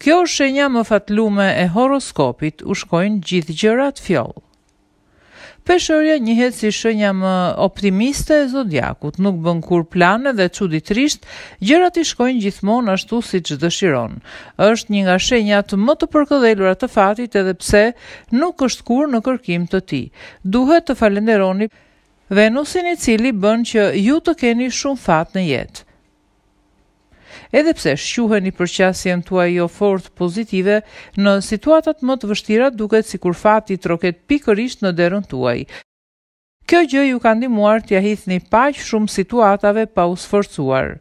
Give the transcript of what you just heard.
Kjo është shenja më fatlume e horoskopit u shkojnë gjithë gjërat fjoll. Peshërja njëhet si shenja më optimiste e zodiakut, nuk bën kur plane dhe quditrisht, gjërat i shkojnë gjithmon ashtu si që dëshiron. është një nga shenja të më të përkëdhelura të fatit edhe pse nuk është kur në kërkim të ti. Duhet të falenderoni Venusin i cili bën që ju të keni shumë fat në jetë edhe pse shquhen i përqasjen tua jo fort pozitive, në situatat më të vështira duket si kur fati troket pikërisht në derën tuaj. Kjo gjë ju ka dimuar të jahithni paqë shumë situatave pa usë forcuar.